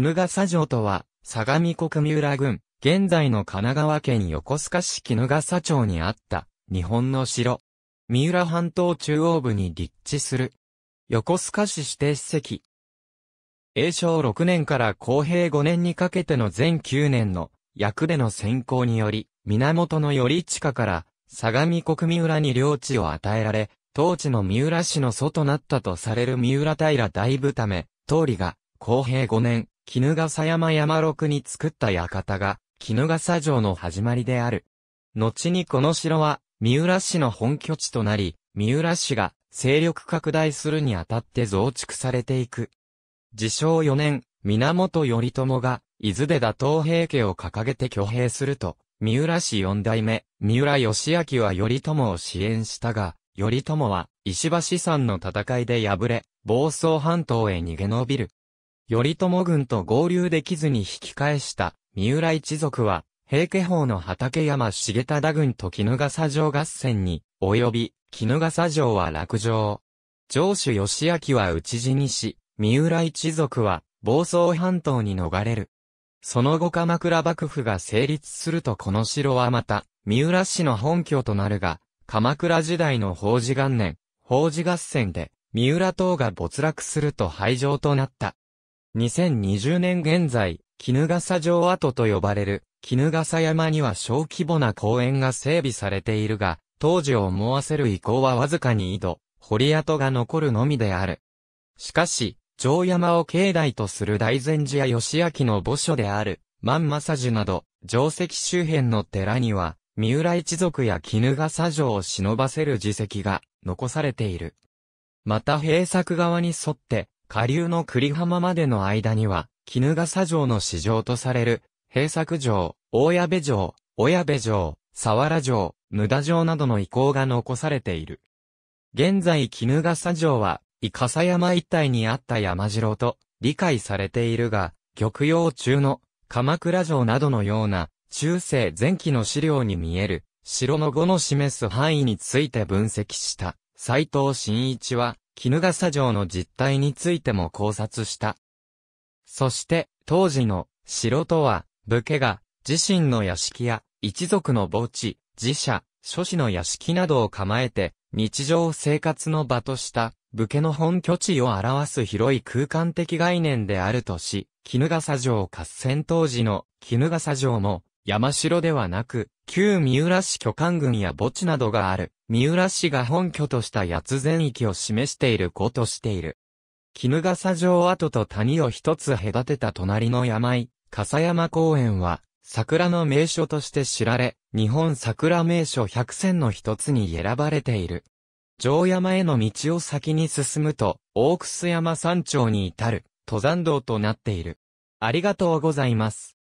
衣笠城とは、相模国三浦郡、現在の神奈川県横須賀市衣笠町にあった、日本の城。三浦半島中央部に立地する。横須賀市指定史跡。永正6年から公平5年にかけての全9年の役での選考により、源の頼下から相模国三浦に領地を与えられ、当地の三浦市の祖となったとされる三浦平大部ため、通りが公平5年、絹笠山山六に作った館が、絹笠城の始まりである。後にこの城は、三浦市の本拠地となり、三浦市が勢力拡大するにあたって増築されていく。自称4年、源頼朝が、伊豆で打倒平家を掲げて挙兵すると、三浦市四代目、三浦義明は頼朝を支援したが、頼朝は石橋山の戦いで敗れ、房総半島へ逃げ延びる。頼朝軍と合流できずに引き返した三浦一族は、平家法の畠山重忠軍と絹笠城合戦に、及び、絹笠城は落城。城主義明は討ち死にし、三浦一族は、房総半島に逃れる。その後鎌倉幕府が成立するとこの城はまた、三浦氏の本拠となるが、鎌倉時代の法事元年、法事合戦で、三浦党が没落すると廃城となった。2020年現在、絹笠城跡と呼ばれる、絹笠山には小規模な公園が整備されているが、当時を思わせる遺構はわずかに井戸、堀跡が残るのみである。しかし、城山を境内とする大善寺や義明の墓所である、万正寺など、城跡周辺の寺には、三浦一族や絹笠城を忍ばせる自席が残されている。また閉作側に沿って、下流の栗浜までの間には、絹笠城の市場とされる、平作城、大矢部城、小矢部城、沢原城、無駄城などの遺構が残されている。現在絹笠城は、伊笠山一帯にあった山城と理解されているが、玉葉中の鎌倉城などのような中世前期の資料に見える城の語の示す範囲について分析した斎藤真一は衣笠城の実態についても考察した。そして、当時の城とは、武家が自身の屋敷や一族の墓地、寺社、諸子の屋敷などを構えて、日常生活の場とした武家の本拠地を表す広い空間的概念であるとし、衣笠城合戦当時の衣笠城も山城ではなく、旧三浦市巨漢軍や墓地などがある三浦市が本拠とした八つ全域を示していることしている。絹笠城跡と谷を一つ隔てた隣の山井、笠山公園は、桜の名所として知られ、日本桜名所百選の一つに選ばれている。城山への道を先に進むと、大楠山山頂に至る、登山道となっている。ありがとうございます。